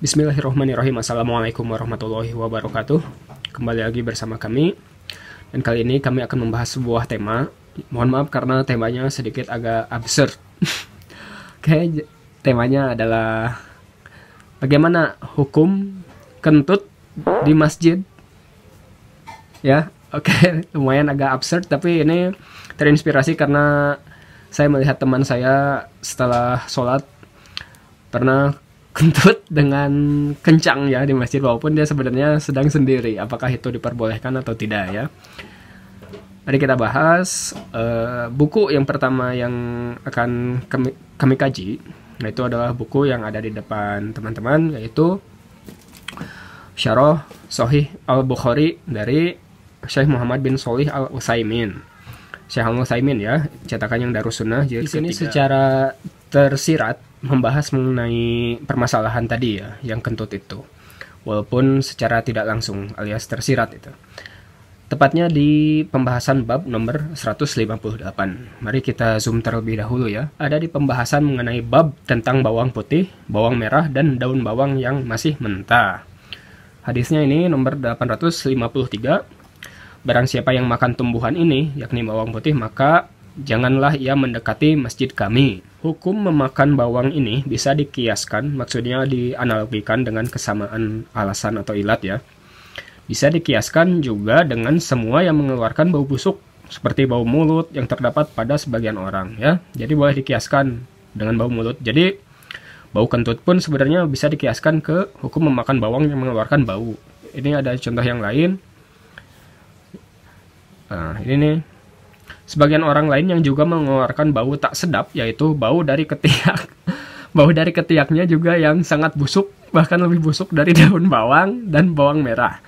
Bismillahirrahmanirrahim Assalamualaikum warahmatullahi wabarakatuh Kembali lagi bersama kami Dan kali ini kami akan membahas sebuah tema Mohon maaf karena temanya sedikit agak absurd Oke, temanya adalah Bagaimana hukum kentut di masjid Ya, oke lumayan agak absurd Tapi ini terinspirasi karena saya melihat teman saya setelah sholat Pernah kentut dengan kencang ya di masjid walaupun dia sebenarnya sedang sendiri apakah itu diperbolehkan atau tidak ya Mari kita bahas uh, buku yang pertama yang akan kami, kami kaji nah itu adalah buku yang ada di depan teman-teman yaitu Syarah Sahih Al-Bukhari dari Syekh Muhammad bin Solih Al-Utsaimin Syekh Al-Utsaimin ya cetakan yang Darussunnah jadi sini secara tersirat membahas mengenai permasalahan tadi ya yang kentut itu walaupun secara tidak langsung alias tersirat itu tepatnya di pembahasan bab nomor 158 mari kita zoom terlebih dahulu ya ada di pembahasan mengenai bab tentang bawang putih bawang merah dan daun bawang yang masih mentah hadisnya ini nomor 853 barang siapa yang makan tumbuhan ini yakni bawang putih maka Janganlah ia mendekati masjid kami. Hukum memakan bawang ini bisa dikiaskan, maksudnya dianalogikan dengan kesamaan alasan atau ilat ya. Bisa dikiaskan juga dengan semua yang mengeluarkan bau busuk, seperti bau mulut yang terdapat pada sebagian orang ya. Jadi boleh dikiaskan dengan bau mulut. Jadi bau kentut pun sebenarnya bisa dikiaskan ke hukum memakan bawang yang mengeluarkan bau. Ini ada contoh yang lain. Nah, ini nih Sebagian orang lain yang juga mengeluarkan bau tak sedap yaitu bau dari ketiak. bau dari ketiaknya juga yang sangat busuk, bahkan lebih busuk dari daun bawang dan bawang merah.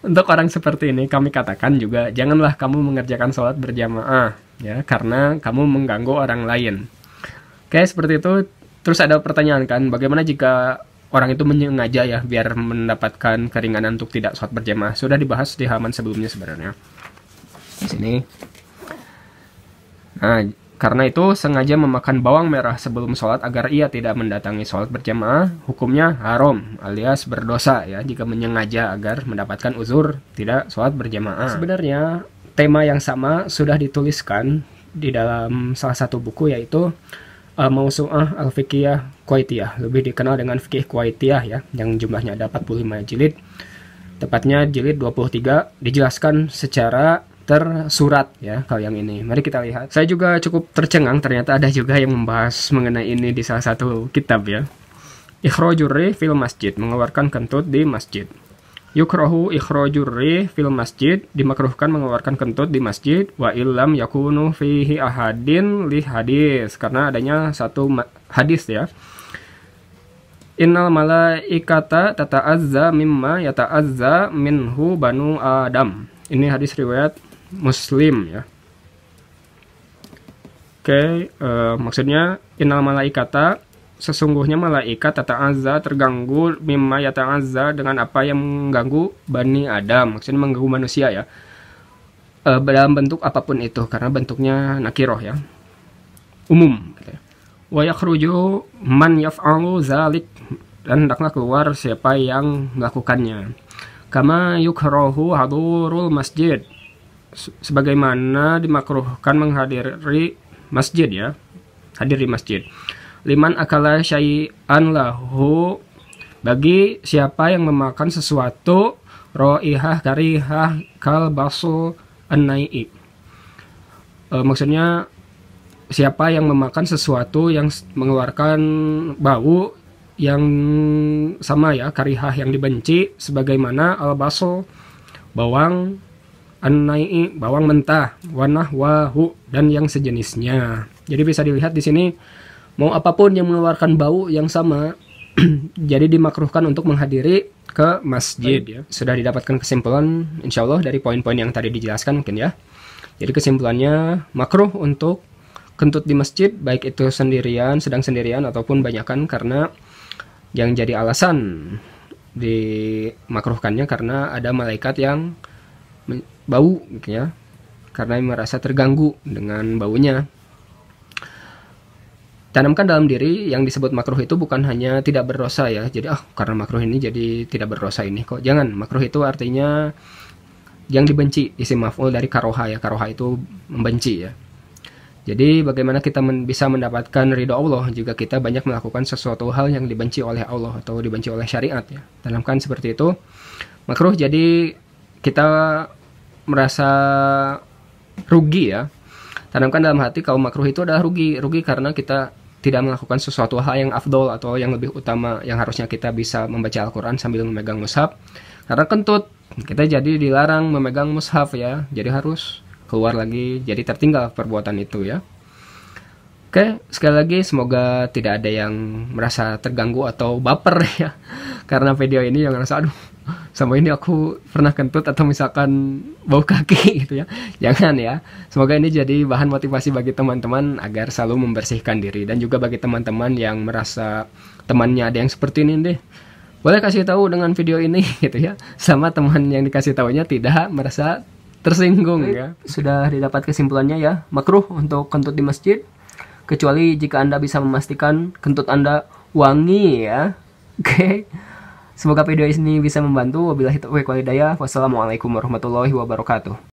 Untuk orang seperti ini kami katakan juga janganlah kamu mengerjakan sholat berjamaah ya karena kamu mengganggu orang lain. Oke, seperti itu. Terus ada pertanyaan kan, bagaimana jika orang itu menyengaja ya biar mendapatkan keringanan untuk tidak sholat berjamaah? Sudah dibahas di halaman sebelumnya sebenarnya. Di sini Nah, karena itu sengaja memakan bawang merah sebelum sholat agar ia tidak mendatangi sholat berjamaah, hukumnya haram alias berdosa ya jika menyengaja agar mendapatkan uzur tidak sholat berjamaah. Sebenarnya tema yang sama sudah dituliskan di dalam salah satu buku yaitu uh, Mausu'ah Al-Fiqiyah Kuwaitiyah, lebih dikenal dengan Fikih Kuwaitiyah ya, yang jumlahnya ada 45 jilid. Tepatnya jilid 23 dijelaskan secara tersurat ya kalau yang ini. Mari kita lihat. Saya juga cukup tercengang ternyata ada juga yang membahas mengenai ini di salah satu kitab ya. ikhrojuri fil masjid, mengeluarkan kentut di masjid. Yukrohu ikhrojuri fil masjid, dimakruhkan mengeluarkan kentut di masjid. Wa ilam yakunu fihi ahadin li hadis, karena adanya satu hadis ya. Innal malaikata tata'azza mimma yata'azza minhu banu Adam. Ini hadis riwayat muslim ya oke uh, maksudnya inal malaikata sesungguhnya malaikat tata azza terganggu mimma azza dengan apa yang mengganggu bani adam maksudnya mengganggu manusia ya uh, dalam bentuk apapun itu karena bentuknya nakiroh ya umum gitu ya. wa yakhruju man zalik dan hendaklah keluar siapa yang melakukannya kama yukrohu hadurul masjid sebagaimana dimakruhkan menghadiri masjid ya hadiri masjid liman akala syai'an lahu bagi siapa yang memakan sesuatu roihah karihah kal basu anai e, maksudnya siapa yang memakan sesuatu yang mengeluarkan bau yang sama ya karihah yang dibenci sebagaimana al basu bawang anai bawang mentah wanah wahu dan yang sejenisnya jadi bisa dilihat di sini mau apapun yang mengeluarkan bau yang sama jadi dimakruhkan untuk menghadiri ke masjid ya. sudah didapatkan kesimpulan insya Allah dari poin-poin yang tadi dijelaskan mungkin ya jadi kesimpulannya makruh untuk kentut di masjid baik itu sendirian sedang sendirian ataupun banyakkan karena yang jadi alasan dimakruhkannya karena ada malaikat yang bau gitu ya karena merasa terganggu dengan baunya tanamkan dalam diri yang disebut makruh itu bukan hanya tidak berdosa ya jadi ah oh, karena makruh ini jadi tidak berdosa ini kok jangan makruh itu artinya yang dibenci isi maf'ul dari karoha ya karoha itu membenci ya jadi bagaimana kita men bisa mendapatkan ridho Allah jika kita banyak melakukan sesuatu hal yang dibenci oleh Allah atau dibenci oleh syariat ya tanamkan seperti itu makruh jadi kita merasa rugi ya tanamkan dalam hati kaum makruh itu adalah rugi rugi karena kita tidak melakukan sesuatu hal yang afdol atau yang lebih utama yang harusnya kita bisa membaca Al-Quran sambil memegang mushaf karena kentut kita jadi dilarang memegang mushaf ya jadi harus keluar lagi jadi tertinggal perbuatan itu ya oke sekali lagi semoga tidak ada yang merasa terganggu atau baper ya karena video ini yang ngerasa aduh sama ini aku pernah kentut atau misalkan bau kaki gitu ya jangan ya semoga ini jadi bahan motivasi bagi teman-teman agar selalu membersihkan diri dan juga bagi teman-teman yang merasa temannya ada yang seperti ini deh boleh kasih tahu dengan video ini gitu ya sama teman yang dikasih tahunya tidak merasa tersinggung ya sudah didapat kesimpulannya ya makruh untuk kentut di masjid kecuali jika anda bisa memastikan kentut anda wangi ya oke okay. Semoga video ini bisa membantu. Wabillahi taufiq walhidayah. Wassalamualaikum warahmatullahi wabarakatuh.